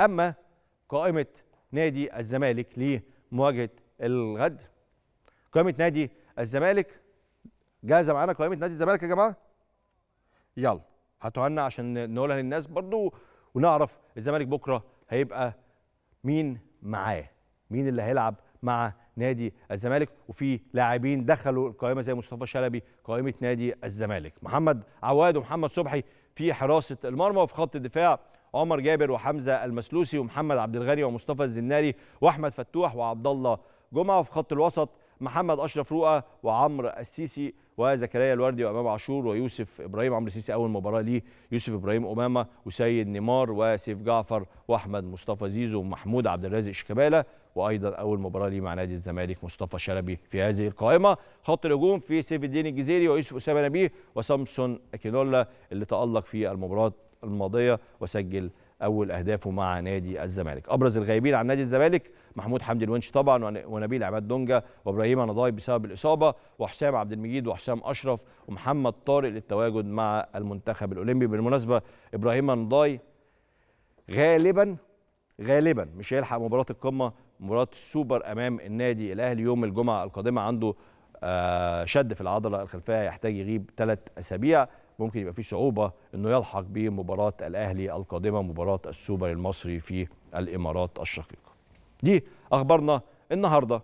أما قائمة نادي الزمالك لمواجهة الغد قائمة نادي الزمالك جاهزة معانا قائمة نادي الزمالك يا جماعة يلا هتهنى عشان نقولها للناس برضو ونعرف الزمالك بكرة هيبقى مين معاه مين اللي هيلعب مع نادي الزمالك وفي لاعبين دخلوا القائمه زي مصطفى شلبي قائمه نادي الزمالك محمد عواد ومحمد صبحي في حراسه المرمى وفي خط الدفاع عمر جابر وحمزه المسلوسي ومحمد عبد الغني ومصطفى الزناري واحمد فتوح وعبد الله جمعه وفي خط الوسط محمد اشرف رؤى وعمرو السيسي وزكريا الوردي وامام عاشور ويوسف ابراهيم عمرو السيسي اول مباراه ليه يوسف ابراهيم امامه وسيد نيمار وسيف جعفر واحمد مصطفى زيزو ومحمود عبد الرازق شيكابالا وايضا اول مباراه ليه مع نادي الزمالك مصطفى شلبي في هذه القائمه خط الهجوم في سيف الدين الجزيري ويوسف اسامه نبيه وسامسون اكينولا اللي تالق في المباراه الماضيه وسجل اول اهدافه مع نادي الزمالك ابرز الغايبين عن نادي الزمالك محمود حمدي الونش طبعا ونبيل عماد دونجا وابراهيم نضاي بسبب الاصابه وحسام عبد المجيد وحسام اشرف ومحمد طارق للتواجد مع المنتخب الاولمبي بالمناسبه ابراهيم نضاي غالبا غالبا مش هيلحق مباراه القمه مباراه السوبر امام النادي الاهلي يوم الجمعه القادمه عنده آه، شد في العضله الخلفيه يحتاج يغيب ثلاث اسابيع ممكن يبقى في صعوبه انه يلحق بمباراه الاهلي القادمه مباراه السوبر المصري في الامارات الشقيقه. دي اخبارنا النهارده